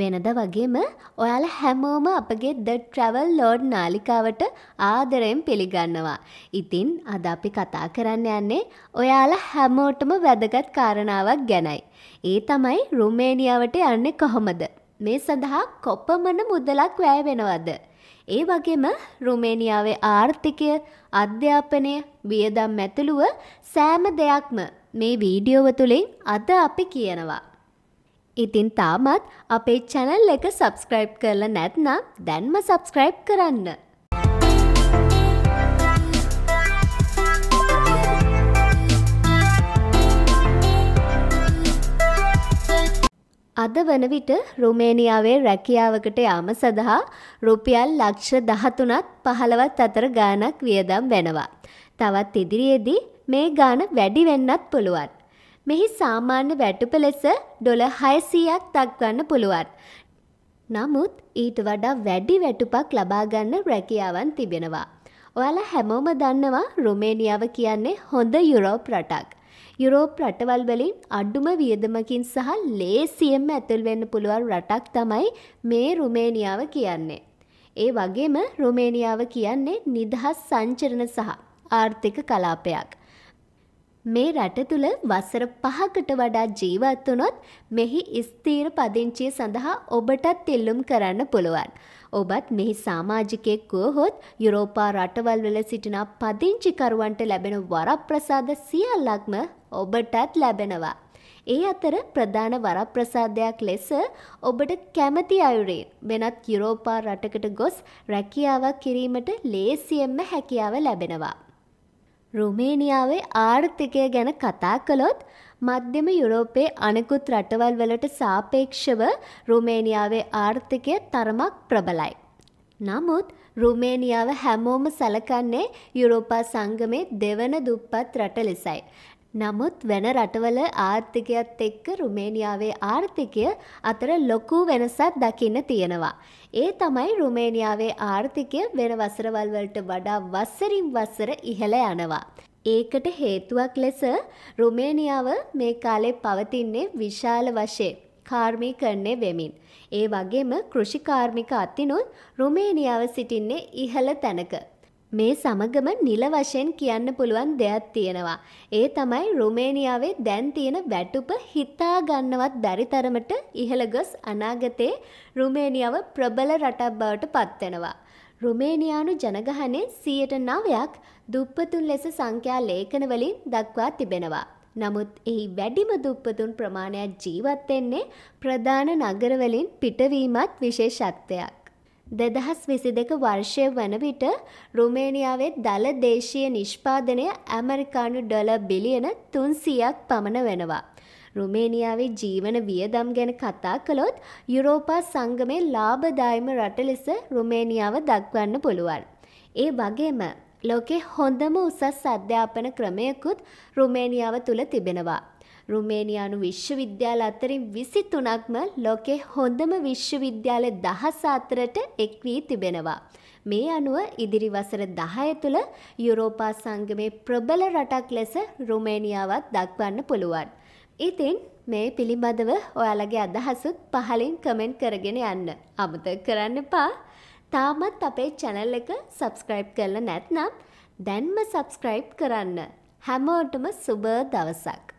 වෙනද වගේම ඔයාල හැමෝම අපගේ ද ට්‍රවල් ලෝඩ් නාලිකාවට ආදරයෙන් පිළිගන්නවා. ඉතින් අද අපි කතා කරන්න යන්නේ ඔයාලා හැමෝටම වැදගත් කාරණාවක් ගැනයි. ඒ තමයි රුමේනිියාවට යන්නේ කොහොමද. මේ සඳහා කොපමන මුදලක් වැය වෙනවද. ඒ වගේම රුමේනිියාවේ ආර්ථිකය අධ්‍යාපනය වියදම් ඇතුළුව සෑම දෙයක්ම මේ වීඩියෝව තුළින් අද අපි කියනවා. ඉතින් තාමත් අපේ චැනල් එක සබස්ක්‍රයිබ් කරලා නැත්නම් දැන්ම සබස්ක්‍රයිබ් කරන්න. අද වන විට රුමේනියාවේ රැකියාවකට යාම සඳහා රුපියල් ලක්ෂ දහතුනත් පහළවත් අතර ගානක් වියදම් වෙනවා. තවත් ඉදිරියේදී මේ ගාන වැඩි වෙන්නත් පුළුවන්. මෙහි සාමාන්‍ය වැටුප ලෙස ඩොල හයසීයක් දක්වන්න පුළුවන්. නමුත් ඊට වඩා වැඩි වැටුපක් ලබාගන්න රැකියාවන් තිබෙනවා. ඔයාලා හැමෝම දන්නවා රුමේනියාව කියන්නේ හොඳ යුරෝප් රටක්. යුරෝප් රටවල් වලින් අඩුම වියදමකින් සහ ලේසියෙන්ම ඇතුල් වෙන්න පුළුවන් රටක් තමයි මේ රුමේනියාව කියන්නේ. ඒ වගේම රුමේනියාව කියන්නේ නිදහස් සංචරණ සහ ආර්ථික කලාපයක්. මේ රට තුළ වසර පහකට වඩා ජීවත් වුණොත් මෙහි ස්ථීර පදිංචිය සඳහා ඔබටත් තෙල්ලුම් කරන්න පුළුවන්. ඔබත් මෙහි සාමාජිකයෙක් වුවහොත් යුරෝපා රටවල් වල සිටින පදිංචිකරුවන්ට ලැබෙන වරප්‍රසාද සියල්ලක්ම ඔබටත් ලැබෙනවා. ඒ අතර ප්‍රධාන වරප්‍රසාදයක් ලෙස ඔබට කැමති අයුරේ වෙනත් යුරෝපා රටකට ගොස් රැකියාවක් කිරීමට ලේසියෙන්ම හැකියාව ලැබෙනවා. රුමේනියාවේ ආර්ථිකය ගැන කතා කළොත් මධ්‍යම යුරෝපයේ අනෙකුත් රටවල් වලට සාපේක්ෂව රුමේනියාවේ ආර්ථිකය තරමක් ප්‍රබලයි. නමුත් රුමේනියාව හැමෝම සැලකන්නේ යුරෝපා සංගමේ දෙවන දුප්පත් රට ලෙසයි. නමුත් වෙන රටවල ආර්ථිකයත් එක්ක රුමේනියාවේ ආර්ථිකය අතර ලොකු වෙනසක් දකින්න තියෙනවා. ඒ තමයි රුමේනියාවේ ආර්ථිකය වෙන වසරවල් වලට වඩා වසරින් වසර ඉහළ යනවා. ඒකට හේතුවක් ලෙස රුමේනියාව මේ කාලේ පවතින්නේ විශාල වශයෙන් කාර්මීකරණය වෙමින්. ඒ වගේම කෘෂිකාර්මික අතිනුත් රුමේනියාව සිටින්නේ ඉහළ තැනක. මේ සමගම නිල වශයෙන් කියන්න පුළුවන් දෙයක් තියෙනවා. ඒ තමයි රුමේනියාවේ දැන් තියෙන වැටුප හිතා ගන්නවත් බැරි තරමට ඉහළ ගොස් අනාගතයේ රුමේනියාව ප්‍රබල රටක් බවට පත්වෙනවා. රුමේනියානු ජනගහනේ 109ක් දුප්පතුන් ලෙස සංඛ්‍යා ලේඛන වලින් දක්වා තිබෙනවා. නමුත් එහි වැඩිම දුප්පතුන් ප්‍රමාණයක් ජීවත් වෙන්නේ ප්‍රධාන නගරවලින් පිටවීමත් විශේෂත්වයක්. දෙදහස් විසි දෙක වර්ෂය වන විට රුමේනිියාවේ දළ දේශය නිෂ්පාදනය ඇමරිකානු ඩොල බිලියන තුන්සියක් පමණ වෙනවා. රුමේනියාවේ ජීවන වියදම් ගැන කතා කළොත් යුරෝපා සංගමේ ලාභදායම රට ලෙස රුමේනියාව දක්වන්න පුළුවන්. ඒ වගේම ලෝකෙ හොඳම උසස් අධ්‍යාපන ක්‍රමයකුත් රුමේනියාව තුළ තිබෙනවා. රුමේනියානු විශ්වවිද්‍යාල අතරින් විසි තුනක්ම ලෝකෙ හොඳම විශ්වවිද්‍යාල දහසාතරට එක් වී තිබෙනවා. මේ අනුව ඉදිරි වසර දහය තුළ යුරෝපා සංගමේ ප්‍රබල රටක් ලෙස රුමේනියාවත් දක්වන්න පුළුවන්. ඉතින් මේ පිළිබඳව ඔයාලගේ අදහසුත් පහලින් කමෙන්ට් කරගෙන යන්න. අමතක කරන්න පා. තාමත් අපේ චැනල් එක සබස්ක්‍රයිබ් කරලා නැත්නම් දැන්ම සබස්ක්‍රයිබ් කරන්න. හැමෝටම සුබ දවසක්.